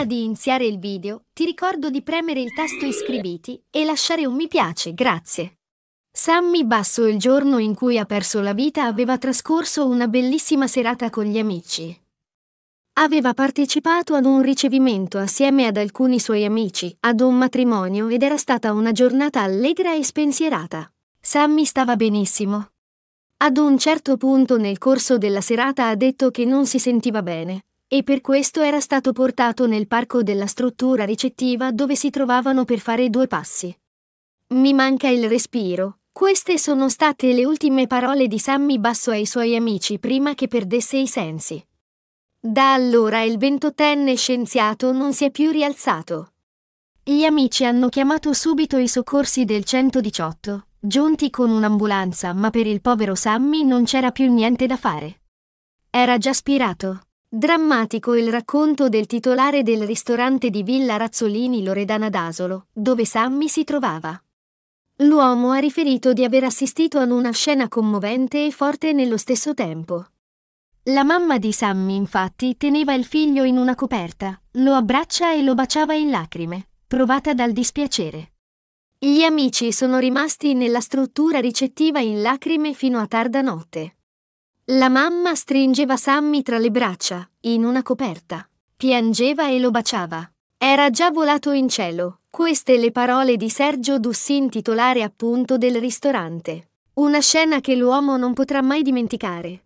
Prima di iniziare il video, ti ricordo di premere il tasto iscriviti e lasciare un mi piace, grazie. Sammy Basso il giorno in cui ha perso la vita aveva trascorso una bellissima serata con gli amici. Aveva partecipato ad un ricevimento assieme ad alcuni suoi amici, ad un matrimonio ed era stata una giornata allegra e spensierata. Sammy stava benissimo. Ad un certo punto nel corso della serata ha detto che non si sentiva bene, e per questo era stato portato nel parco della struttura ricettiva dove si trovavano per fare due passi. Mi manca il respiro. Queste sono state le ultime parole di Sammy Basso ai suoi amici prima che perdesse i sensi. Da allora il ventottenne scienziato non si è più rialzato. Gli amici hanno chiamato subito i soccorsi del 118, giunti con un'ambulanza, ma per il povero Sammy non c'era più niente da fare. Era già spirato. Drammatico il racconto del titolare del ristorante di Villa Razzolini Loredana d'Asolo, dove Sammy si trovava. L'uomo ha riferito di aver assistito ad una scena commovente e forte nello stesso tempo. La mamma di Sammy, infatti, teneva il figlio in una coperta, lo abbraccia e lo baciava in lacrime, provata dal dispiacere. Gli amici sono rimasti nella struttura ricettiva in lacrime fino a tarda notte. La mamma stringeva Sammy tra le braccia, in una coperta. Piangeva e lo baciava. Era già volato in cielo. Queste le parole di Sergio Dussin titolare appunto del ristorante. Una scena che l'uomo non potrà mai dimenticare.